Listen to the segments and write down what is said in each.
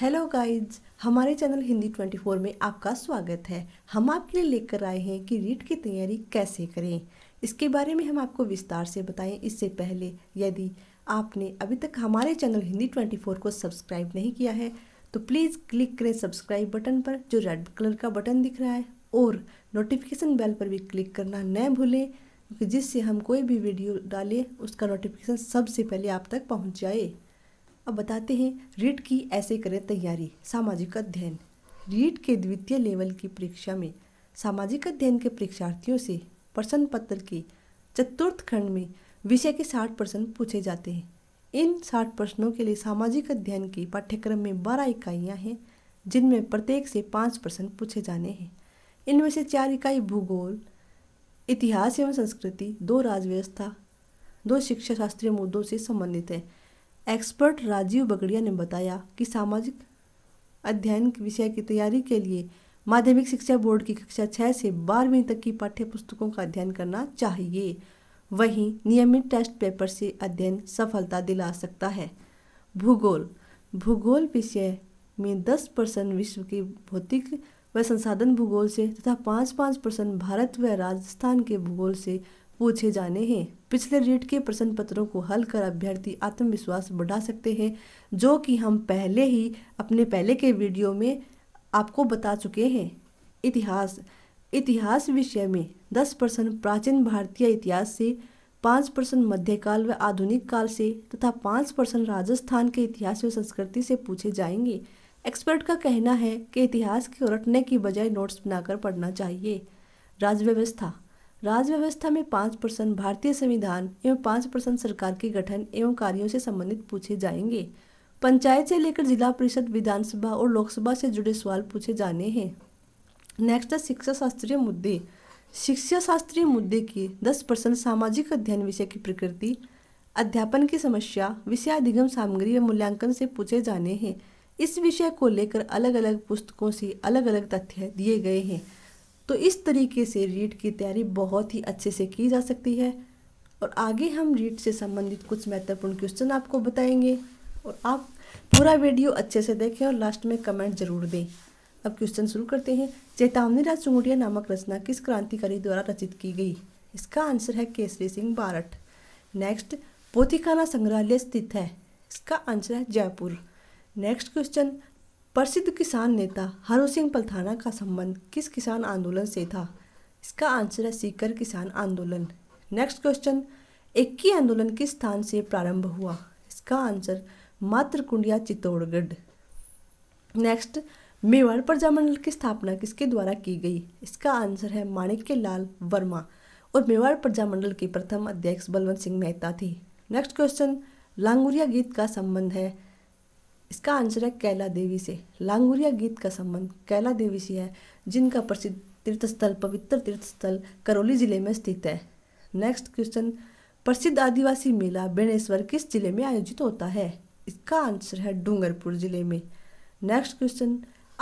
hello guides हमारे channel Hindi 24 में आपका स्वागत है हम आपके लिए लेकर आए हैं कि रीट की तैयारी कैसे करें इसके बारे में हम आपको विस्तार से बताएं इससे पहले यदि आपने अभी तक हमारे चैनल हिंदी 24 को सब्सक्राइब नहीं किया है तो प्लीज़ क्लिक करें सब्सक्राइब बटन पर जो रेड कलर का बटन दिख रहा है और नोटिफिकेशन बेल पर भी क्लिक करना न भूलें क्योंकि जिससे हम कोई भी वीडियो डालें उसका नोटिफिकेशन सबसे पहले आप तक पहुँच जाए अब बताते हैं रीट की ऐसे करें तैयारी सामाजिक अध्ययन रीट के द्वितीय लेवल की परीक्षा में सामाजिक अध्ययन के परीक्षार्थियों से प्रश्न पत्र के चतुर्थ खंड में विषय के साठ प्रश्न पूछे जाते हैं इन साठ प्रश्नों के लिए सामाजिक अध्ययन के पाठ्यक्रम में बारह इकाइयाँ हैं जिनमें प्रत्येक से पाँच प्रश्न पूछे जाने हैं इनमें से चार इकाई भूगोल इतिहास एवं संस्कृति दो राजव्यवस्था दो शिक्षा शास्त्रीय मुद्दों से संबंधित है एक्सपर्ट राजीव बगड़िया ने बताया कि सामाजिक अध्ययन विषय की तैयारी के लिए माध्यमिक शिक्षा बोर्ड की कक्षा छः से बारहवीं तक की पाठ्य पुस्तकों का अध्ययन करना चाहिए वहीं नियमित टेस्ट पेपर से अध्ययन सफलता दिला सकता है भूगोल भूगोल विषय में दस परसेंट विश्व की भौतिक व संसाधन भूगोल से तथा पाँच पाँच परसेंट भारत व राजस्थान के भूगोल से पूछे जाने हैं पिछले रीट के प्रश्न पत्रों को हल कर अभ्यर्थी आत्मविश्वास बढ़ा सकते हैं जो कि हम पहले ही अपने पहले के वीडियो में आपको बता चुके हैं इतिहास इतिहास विषय में दस परसेंट प्राचीन भारतीय इतिहास से पाँच परसेंट मध्यकाल व आधुनिक काल से तथा पाँच परसेंट राजस्थान के इतिहास व संस्कृति से पूछे जाएंगे एक्सपर्ट का कहना है कि इतिहास के उलटने की बजाय नोट्स बनाकर पढ़ना चाहिए राज्य व्यवस्था राज्य व्यवस्था में पाँच परसेंट भारतीय संविधान एवं पाँच परसेंट सरकार के गठन एवं कार्यों से संबंधित पूछे जाएंगे पंचायत से लेकर जिला परिषद विधानसभा और लोकसभा से जुड़े सवाल पूछे जाने हैं नेक्स्ट है शिक्षा शास्त्रीय मुद्दे शिक्षा शास्त्रीय मुद्दे की दस परसेंट सामाजिक अध्ययन विषय की प्रकृति अध्यापन की समस्या विषय अधिगम सामग्री व मूल्यांकन से पूछे जाने हैं इस विषय को लेकर अलग अलग पुस्तकों से अलग अलग तथ्य दिए गए हैं तो इस तरीके से रीट की तैयारी बहुत ही अच्छे से की जा सकती है और आगे हम रीट से संबंधित कुछ महत्वपूर्ण क्वेश्चन आपको बताएंगे और आप पूरा वीडियो अच्छे से देखें और लास्ट में कमेंट जरूर दें अब क्वेश्चन शुरू करते हैं चेतावनी राज चुंगड़िया नामक रचना किस क्रांतिकारी द्वारा रचित की गई इसका आंसर है केसरी सिंह बारठ नेक्स्ट पोथीखाना संग्रहालय स्थित है इसका आंसर है जयपुर नेक्स्ट क्वेश्चन प्रसिद्ध किसान नेता हरु सिंह पलथाना का संबंध किस किसान आंदोलन से था इसका आंसर है सीकर किसान आंदोलन नेक्स्ट क्वेश्चन एक्की आंदोलन किस स्थान से प्रारंभ हुआ इसका आंसर कुंडिया चित्तौड़गढ़ नेक्स्ट मेवाड़ प्रजामंडल की स्थापना किसके द्वारा की गई इसका आंसर है माणिक्य लाल वर्मा और मेवाड़ प्रजामंडल की प्रथम अध्यक्ष बलवंत सिंह मेहता थी नेक्स्ट क्वेश्चन लांगुरिया गीत का संबंध है इसका आंसर है कैला देवी से लांगुरिया गीत का संबंध कैला देवी से है जिनका प्रसिद्ध तीर्थस्थल पवित्र तीर्थ स्थल करौली जिले में स्थित है नेक्स्ट क्वेश्चन प्रसिद्ध आदिवासी मेला बेणेश्वर किस जिले में आयोजित होता है इसका आंसर है डूंगरपुर जिले में नेक्स्ट क्वेश्चन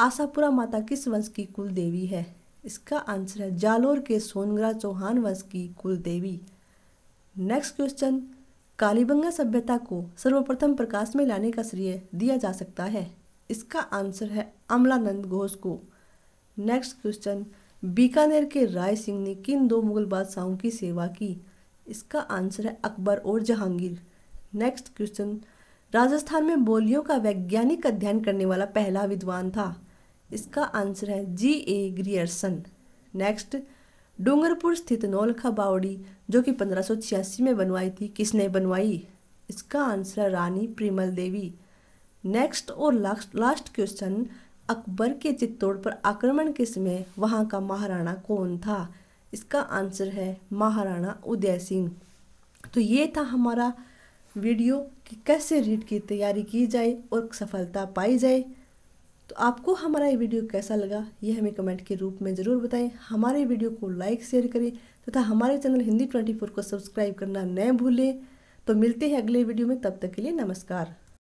आशापुरा माता किस वंश की कुल देवी है इसका आंसर है जालोर के सोनगरा चौहान वंश की कुल देवी नेक्स्ट क्वेश्चन कालीबंगा सभ्यता को सर्वप्रथम प्रकाश में लाने का श्रेय दिया जा सकता है इसका आंसर है अमलानंद घोष को नेक्स्ट क्वेश्चन बीकानेर के राय सिंह ने किन दो मुगल बादशाहों की सेवा की इसका आंसर है अकबर और जहांगीर नेक्स्ट क्वेश्चन राजस्थान में बोलियों का वैज्ञानिक अध्ययन करने वाला पहला विद्वान था इसका आंसर है G A Grierson next Dungarpur स्थित नौलखा बावड़ी जो कि पंद्रह में बनवाई थी किसने बनवाई इसका आंसर रानी प्रीमल देवी नेक्स्ट और लास्ट लास्ट क्वेश्चन अकबर के चित्तौड़ पर आक्रमण के समय वहाँ का महाराणा कौन था इसका आंसर है महाराणा उदय सिंह तो ये था हमारा वीडियो कि कैसे रीड की तैयारी की जाए और सफलता पाई जाए तो आपको हमारा ये वीडियो कैसा लगा ये हमें कमेंट के रूप में ज़रूर बताएं हमारे वीडियो को लाइक शेयर करें तथा हमारे चैनल हिंदी ट्वेंटी फोर को सब्सक्राइब करना न भूलें तो मिलते हैं अगले वीडियो में तब तक के लिए नमस्कार